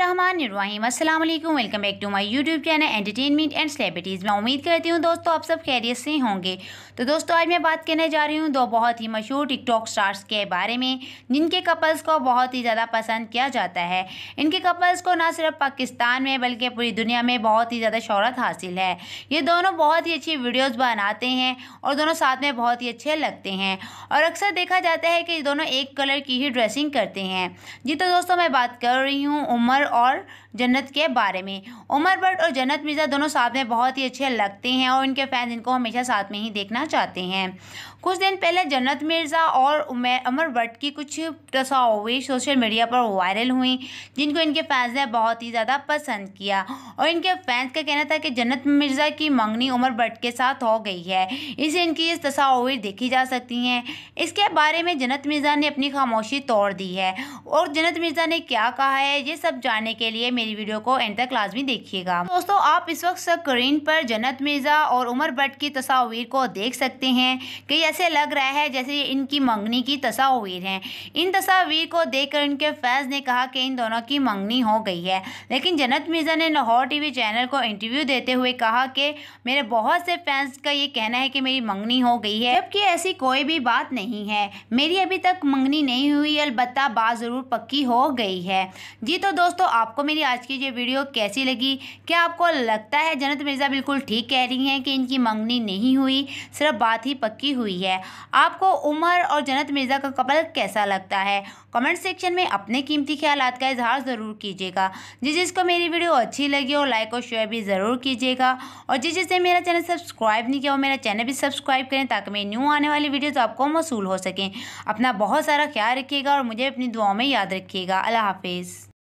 अस्सलाम वालेकुम welcome back to my YouTube channel entertainment and celebrities मैं उम्मीद करती हूँ दोस्तों आप सब खैरियत से होंगे तो दोस्तों आज मैं बात करने जा रही हूँ दो बहुत ही मशहूर टिकटॉक स्टार्स के बारे में जिनके कपल्स को बहुत ही ज़्यादा पसंद किया जाता है इनके कपल्स को ना सिर्फ पाकिस्तान में बल्कि पूरी दुनिया में बहुत ही ज़्यादा शहरत हासिल है ये दोनों बहुत ही अच्छी वीडियोज़ बनाते हैं और दोनों साथ में बहुत ही अच्छे लगते हैं और अक्सर देखा जाता है कि दोनों एक कलर की ही ड्रेसिंग करते हैं जी तो दोस्तों मैं बात कर रही हूँ उमर उमर और जन्नत के बारे में उमर बट और जन्नत मिर्ज़ा दोनों साथ में बहुत ही अच्छे लगते हैं और इनके फैन इनको हमेशा साथ में ही देखना चाहते हैं कुछ दिन पहले जन्नत मिर्ज़ा और उमर बट की कुछ तस्वीर सोशल मीडिया पर वायरल हुई जिनको इनके फैंस ने बहुत ही ज़्यादा पसंद किया और इनके फैंस का कहना था कि जन्नत मिर्ज़ा की मंगनी उमर बट के साथ हो गई है इसे इनकी ये तस्वीर देखी जा सकती हैं इसके बारे में जन्नत मिर्ज़ा ने अपनी खामोशी तोड़ दी है और जन्नत मिर्ज़ा ने क्या कहा है ये सब जानने के लिए मेरी वीडियो को एंड तक लाजमी देखिएगा दोस्तों आप इस वक्त स्क्रीन पर जन्नत मिर्ज़ा और उमर भट्ट की तस्वीर को देख सकते हैं कि ऐसे लग रहा है जैसे इनकी मंगनी की तस्वीर है इन तस्वीर को देखकर इनके फैंस ने कहा कि इन दोनों की मंगनी हो गई है लेकिन जन्नत मिर्ज़ा ने लाहौर टीवी चैनल को इंटरव्यू देते हुए कहा कि मेरे बहुत से फैंस का ये कहना है कि मेरी मंगनी हो गई है जबकि ऐसी कोई भी बात नहीं है मेरी अभी तक मंगनी नहीं हुई अलबत्ता बात ज़रूर पक्की हो गई है जी तो दोस्तों दोस्तों आपको मेरी आज की ये वीडियो कैसी लगी क्या आपको लगता है जनत मिर्ज़ा बिल्कुल ठीक कह रही हैं कि इनकी मंगनी नहीं हुई सिर्फ बात ही पक्की हुई है आपको उमर और जनत मिर्ज़ा का कपल कैसा लगता है कमेंट सेक्शन में अपने कीमती ख्याल का इजहार ज़रूर कीजिएगा जिस जिसको मेरी वीडियो अच्छी लगी हो लाइक और शेयर भी ज़रूर कीजिएगा और जिस जिसने मेरा चैनल सब्सक्राइब नहीं किया वो मेरा चैनल भी सब्सक्राइब करें ताकि मेरी न्यू आने वाली वीडियोज़ आपको मौसू हो सकें अपना बहुत सारा ख्याल रखिएगा और मुझे अपनी दुआओं में याद रखिएगा अल्लाह हाफिज़